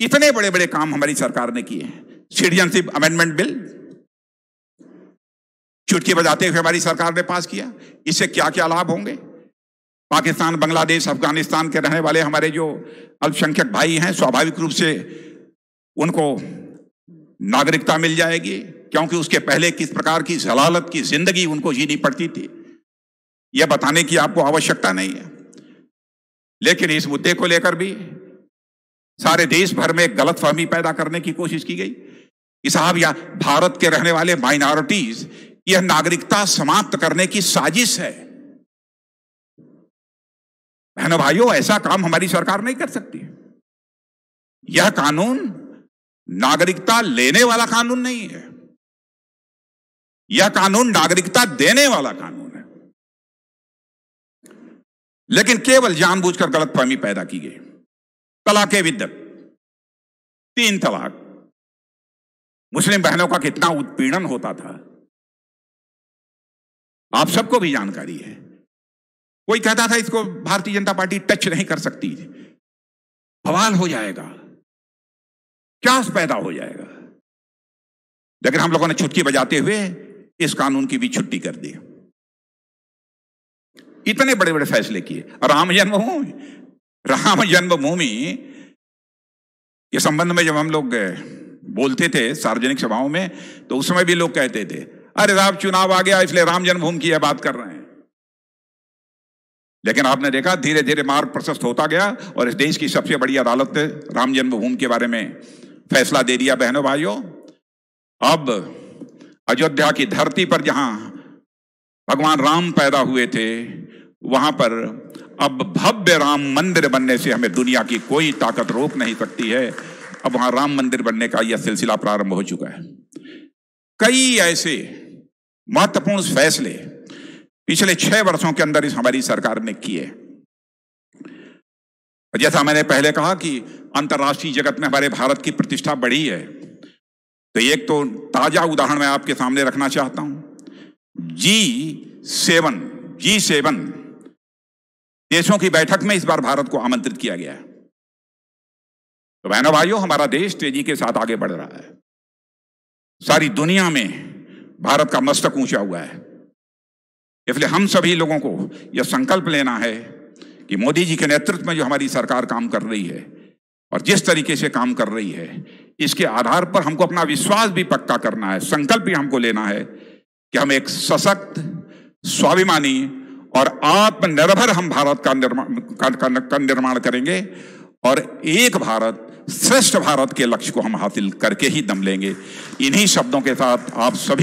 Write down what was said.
इतने बड़े बड़े काम हमारी सरकार ने किए हैं सिटीजनशिप अमेंडमेंट बिल चुटकी बजाते हुए हमारी सरकार ने पास किया इससे क्या क्या लाभ होंगे पाकिस्तान बांग्लादेश अफगानिस्तान के रहने वाले हमारे जो अल्पसंख्यक भाई हैं स्वाभाविक रूप से उनको नागरिकता मिल जाएगी क्योंकि उसके पहले किस प्रकार की जलालत की जिंदगी उनको जीनी पड़ती थी यह बताने की आपको आवश्यकता नहीं है लेकिन इस मुद्दे को लेकर भी सारे देश भर में गलत फहमी पैदा करने की कोशिश की गई कि साहब या भारत के रहने वाले माइनॉरिटीज यह नागरिकता समाप्त करने की साजिश है बहनों भाइयों ऐसा काम हमारी सरकार नहीं कर सकती यह कानून नागरिकता लेने वाला कानून नहीं है यह कानून नागरिकता देने वाला कानून है लेकिन केवल जानबूझकर गलतफहमी पैदा की गई तलाक विद तीन तलाक मुस्लिम बहनों का कितना उत्पीड़न होता था आप सबको भी जानकारी है कोई कहता था इसको भारतीय जनता पार्टी टच नहीं कर सकती बवाल हो जाएगा क्या पैदा हो जाएगा लेकिन हम लोगों ने छुटकी बजाते हुए इस कानून की भी छुट्टी कर दी इतने बड़े बड़े फैसले किए और राम हूं राम जन्मभूमि ये संबंध में जब हम लोग बोलते थे सार्वजनिक सभाओं में तो उस समय भी लोग कहते थे अरे साहब चुनाव आ गया इसलिए राम जन्मभूमि की यह बात कर रहे हैं लेकिन आपने देखा धीरे धीरे मार्ग प्रशस्त होता गया और इस देश की सबसे बड़ी अदालत राम जन्मभूमि के बारे में फैसला दे दिया बहनों भाइयों अब अयोध्या की धरती पर जहां भगवान राम पैदा हुए थे वहां पर अब भव्य राम मंदिर बनने से हमें दुनिया की कोई ताकत रोक नहीं सकती है अब वहां राम मंदिर बनने का यह सिलसिला प्रारंभ हो चुका है कई ऐसे महत्वपूर्ण फैसले पिछले छह वर्षों के अंदर इस हमारी सरकार ने किए जैसा मैंने पहले कहा कि अंतर्राष्ट्रीय जगत में हमारे भारत की प्रतिष्ठा बढ़ी है तो एक तो ताजा उदाहरण मैं आपके सामने रखना चाहता हूं जी सेवन जी सेवन देशों की बैठक में इस बार भारत को आमंत्रित किया गया है तो बहनों भाइयों हमारा देश तेजी के साथ आगे बढ़ रहा है सारी दुनिया में भारत का मस्तक ऊंचा हुआ है इसलिए हम सभी लोगों को यह संकल्प लेना है कि मोदी जी के नेतृत्व में जो हमारी सरकार काम कर रही है और जिस तरीके से काम कर रही है इसके आधार पर हमको अपना विश्वास भी पक्का करना है संकल्प भी हमको लेना है कि हम एक सशक्त स्वाभिमानी और आत्मनिर्भर हम भारत का निर्माण का निर्माण करेंगे और एक भारत श्रेष्ठ भारत के लक्ष्य को हम हासिल करके ही दम लेंगे इन्हीं शब्दों के साथ आप सभी